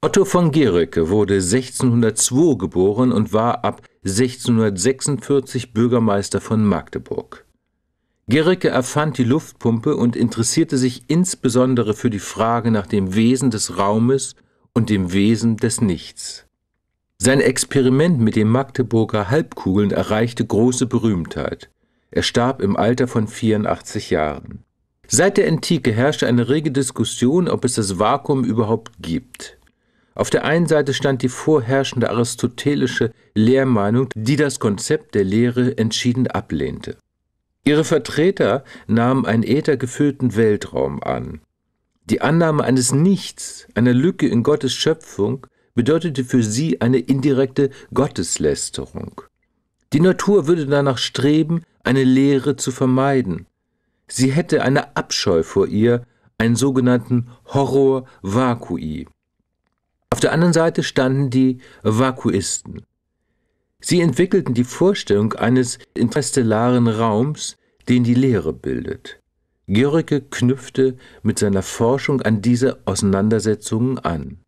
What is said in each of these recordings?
Otto von Gericke wurde 1602 geboren und war ab 1646 Bürgermeister von Magdeburg. Gericke erfand die Luftpumpe und interessierte sich insbesondere für die Frage nach dem Wesen des Raumes und dem Wesen des Nichts. Sein Experiment mit den Magdeburger Halbkugeln erreichte große Berühmtheit. Er starb im Alter von 84 Jahren. Seit der Antike herrschte eine rege Diskussion, ob es das Vakuum überhaupt gibt. Auf der einen Seite stand die vorherrschende aristotelische Lehrmeinung, die das Konzept der Lehre entschieden ablehnte. Ihre Vertreter nahmen einen äthergefüllten Weltraum an. Die Annahme eines Nichts, einer Lücke in Gottes Schöpfung, bedeutete für sie eine indirekte Gotteslästerung. Die Natur würde danach streben, eine Lehre zu vermeiden. Sie hätte eine Abscheu vor ihr, einen sogenannten Horror vacui. Auf der anderen Seite standen die Vakuisten. Sie entwickelten die Vorstellung eines interstellaren Raums, den die Lehre bildet. Göricke knüpfte mit seiner Forschung an diese Auseinandersetzungen an.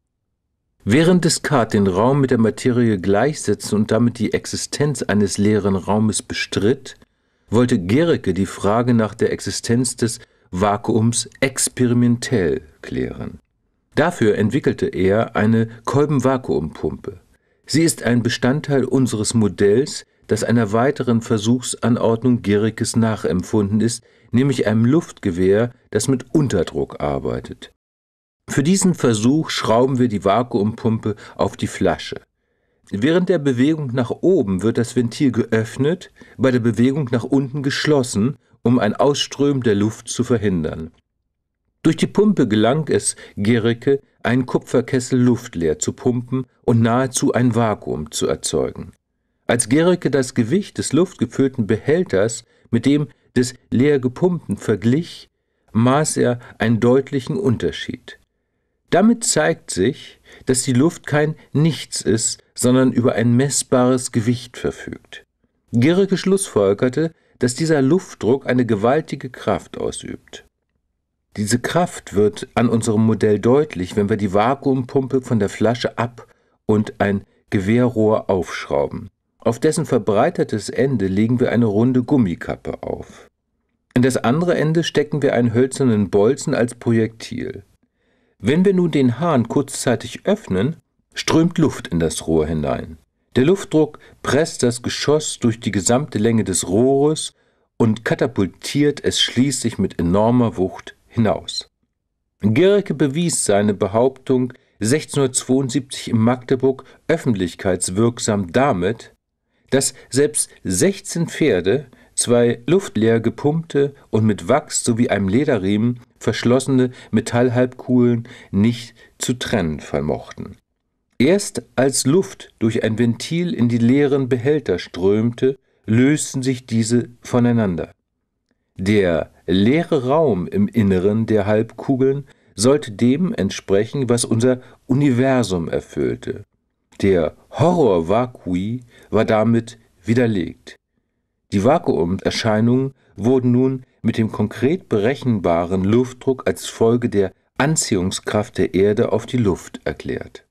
Während Descartes den Raum mit der Materie gleichsetzte und damit die Existenz eines leeren Raumes bestritt, wollte Gericke die Frage nach der Existenz des Vakuums experimentell klären. Dafür entwickelte er eine Kolbenvakuumpumpe. Sie ist ein Bestandteil unseres Modells, das einer weiteren Versuchsanordnung Gericke's nachempfunden ist, nämlich einem Luftgewehr, das mit Unterdruck arbeitet. Für diesen Versuch schrauben wir die Vakuumpumpe auf die Flasche. Während der Bewegung nach oben wird das Ventil geöffnet, bei der Bewegung nach unten geschlossen, um ein Ausströmen der Luft zu verhindern. Durch die Pumpe gelang es Gericke, einen Kupferkessel luftleer zu pumpen und nahezu ein Vakuum zu erzeugen. Als Gericke das Gewicht des luftgefüllten Behälters mit dem des leer gepumpten verglich, maß er einen deutlichen Unterschied. Damit zeigt sich, dass die Luft kein Nichts ist, sondern über ein messbares Gewicht verfügt. Gericke schlussfolgerte, dass dieser Luftdruck eine gewaltige Kraft ausübt. Diese Kraft wird an unserem Modell deutlich, wenn wir die Vakuumpumpe von der Flasche ab und ein Gewehrrohr aufschrauben. Auf dessen verbreitertes Ende legen wir eine runde Gummikappe auf. In das andere Ende stecken wir einen hölzernen Bolzen als Projektil. Wenn wir nun den Hahn kurzzeitig öffnen, strömt Luft in das Rohr hinein. Der Luftdruck presst das Geschoss durch die gesamte Länge des Rohres und katapultiert es schließlich mit enormer Wucht hinaus. Gericke bewies seine Behauptung 1672 in Magdeburg öffentlichkeitswirksam damit, dass selbst 16 Pferde, zwei luftleer gepumpte und mit Wachs sowie einem Lederriemen verschlossene Metallhalbkuhlen nicht zu trennen vermochten. Erst als Luft durch ein Ventil in die leeren Behälter strömte, lösten sich diese voneinander. Der leere Raum im Inneren der Halbkugeln sollte dem entsprechen, was unser Universum erfüllte. Der Horror Vacui war damit widerlegt. Die Vakuumerscheinungen wurden nun mit dem konkret berechenbaren Luftdruck als Folge der Anziehungskraft der Erde auf die Luft erklärt